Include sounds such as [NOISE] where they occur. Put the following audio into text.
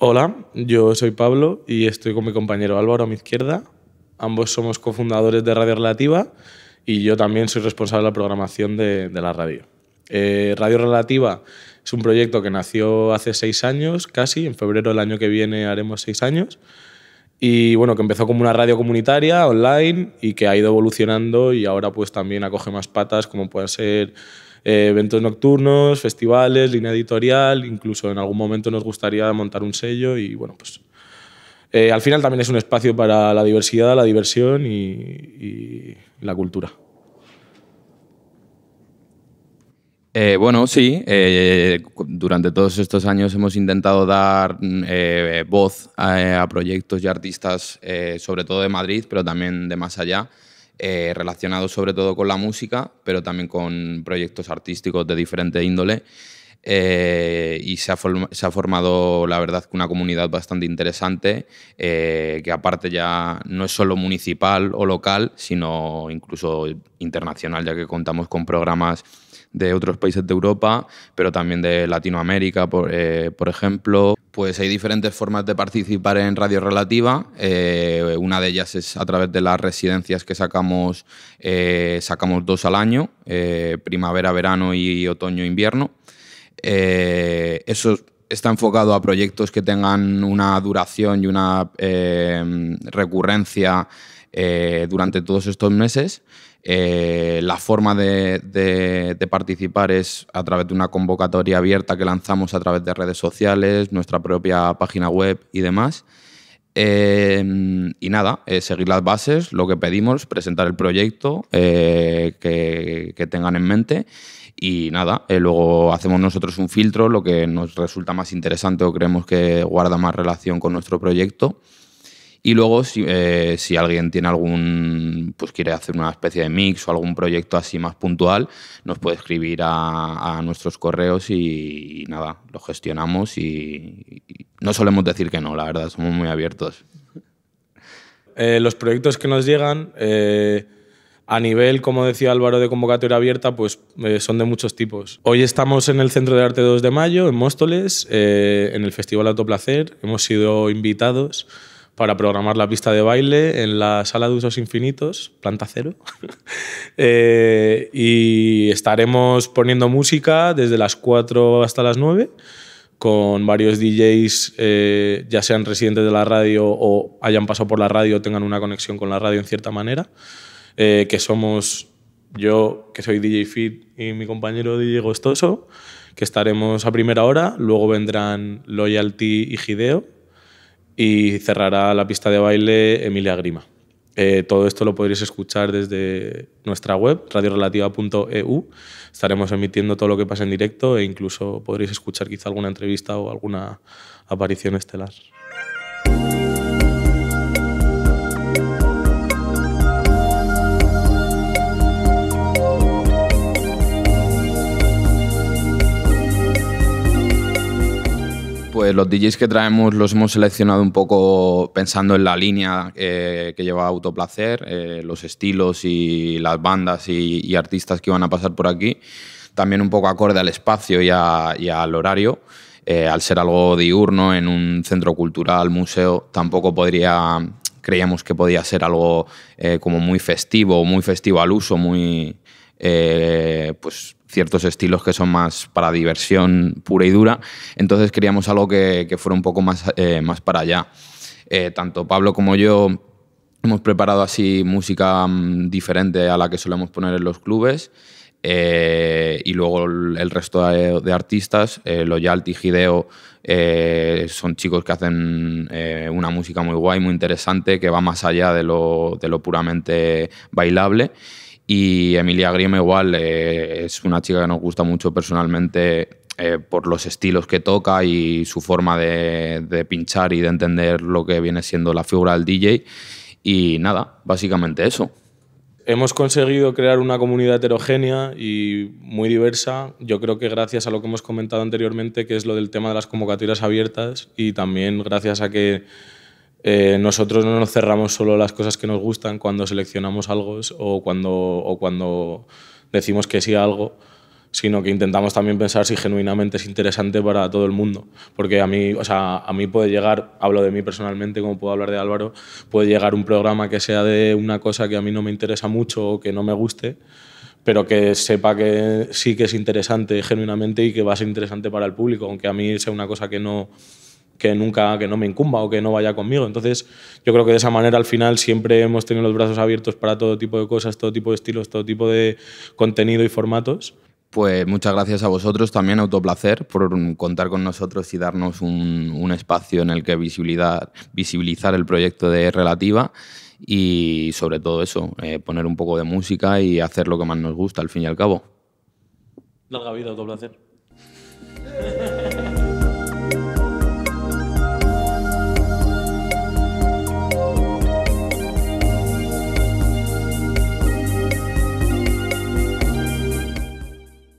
Hola, yo soy Pablo y estoy con mi compañero Álvaro a mi izquierda. Ambos somos cofundadores de Radio Relativa y yo también soy responsable de la programación de, la radio. Eh, radio Relativa es un proyecto que nació hace seis años, casi, en febrero del año que viene haremos seis años. Y bueno, que empezó como una radio comunitaria online y que ha ido evolucionando y ahora pues también acoge más patas como pueden ser eh, eventos nocturnos, festivales, línea editorial, incluso en algún momento nos gustaría montar un sello y bueno, pues eh, al final también es un espacio para la diversidad, la diversión y la cultura. Eh, bueno, sí. Eh, durante todos estos años hemos intentado dar mm, eh, voz a, a, proyectos y artistas, sobre todo de Madrid, pero también de más allá, relacionados sobre todo con la música, pero también con proyectos artísticos de diferente índole. Eh, y se ha, formado, la verdad, una comunidad bastante interesante, eh, que aparte ya no es solo municipal o local, sino incluso internacional, ya que contamos con programas de otros países de Europa, pero también de Latinoamérica, por, eh, ejemplo. Pues hay diferentes formas de participar en Radio Relativa. una de ellas es a través de las residencias que sacamos, sacamos dos al año, primavera, verano y otoño, invierno. Eh, eso está enfocado a proyectos que tengan una duración y una eh, recurrencia eh, durante todos estos meses. la forma de, participar es a través de una convocatoria abierta que lanzamos a través de redes sociales, nuestra propia página web y demás. Em, y nada, eh, seguir las bases, lo que pedimos, presentar el proyecto eh, que, que, tengan en mente y nada, eh, luego hacemos nosotros un filtro, lo que nos resulta más interesante o creemos que guarda más relación con nuestro proyecto. Y luego, si, si alguien tiene algún, pues quiere hacer una especie de mix o algún proyecto así más puntual, nos puede escribir a, nuestros correos y, nada, lo gestionamos y no solemos decir que no, la verdad, somos muy abiertos. Eh, los proyectos que nos llegan, eh, a nivel, como decía Álvaro, de convocatoria abierta, pues eh, son de muchos tipos. Hoy estamos en el Centro de Arte 2 de Mayo, en Móstoles, en el Festival Placer. Hemos sido invitados para programar la pista de baile en la sala de usos infinitos, planta cero. [LAUGHS] y estaremos poniendo música desde las 4 hasta las 9 con varios DJs, eh, ya sean residentes de la radio o hayan pasado por la radio, tengan una conexión con la radio en cierta manera, eh, que somos yo, que soy DJ Fit, y mi compañero DJ Gostoso, que estaremos a primera hora, luego vendrán Loyalty y Gideo, y cerrará la pista de baile Emilia Grima. Eh, todo esto lo podréis escuchar desde nuestra web, radiorelativa.eu. Estaremos emitiendo todo lo que pasa en directo e incluso podréis escuchar quizá alguna entrevista o alguna aparición estelar. los DJs que traemos los hemos seleccionado un poco pensando en la línea eh, que lleva Autoplacer, eh, los estilos y las bandas y, artistas que iban a pasar por aquí. También un poco acorde al espacio y, al horario. Eh, al ser algo diurno en un centro cultural, museo, tampoco podría, creíamos que podía ser algo como muy festivo, muy festivo al uso, muy, eh, pues ciertos estilos que son más para diversión pura y dura. Entonces queríamos algo que, fuera un poco más, eh, más para allá. Eh, tanto Pablo como yo hemos preparado así música mm, diferente a la que solemos poner en los clubes. y luego el resto de, artistas, lo Gideo son chicos que hacen una música muy guay, muy interesante, que va más allá de lo, de lo puramente bailable. Y Emilia Grima igual eh, es una chica que nos gusta mucho personalmente eh, por los estilos que toca y su forma de, de, pinchar y de entender lo que viene siendo la figura del DJ. Y nada, básicamente eso. Hemos conseguido crear una comunidad heterogénea y muy diversa. Yo creo que gracias a lo que hemos comentado anteriormente, que es lo del tema de las convocatorias abiertas, y también gracias a que eh, nosotros no nos cerramos solo las cosas que nos gustan cuando seleccionamos algo o cuando, o cuando decimos que sí a algo, sino que intentamos también pensar si genuinamente es interesante para todo el mundo. Porque a mí, o sea, a mí puede llegar, hablo de mí personalmente, como puedo hablar de Álvaro, puede llegar un programa que sea de una cosa que a mí no me interesa mucho o que no me guste, pero que sepa que sí que es interesante genuinamente y que va a ser interesante para el público, aunque a mí sea una cosa que no que nunca, que no me incumba o que no vaya conmigo. Entonces, yo creo que de esa manera al final siempre hemos tenido los brazos abiertos para todo tipo de cosas, todo tipo de estilos, todo tipo de contenido y formatos. Pues muchas gracias a vosotros también, Autoplacer, por contar con nosotros y darnos un, un espacio en el que visibilizar, visibilizar el proyecto de Relativa y sobre todo eso, eh, poner un poco de música y hacer lo que más nos gusta al fin y al cabo. Larga vida, Autoplacer. [LAUGHS]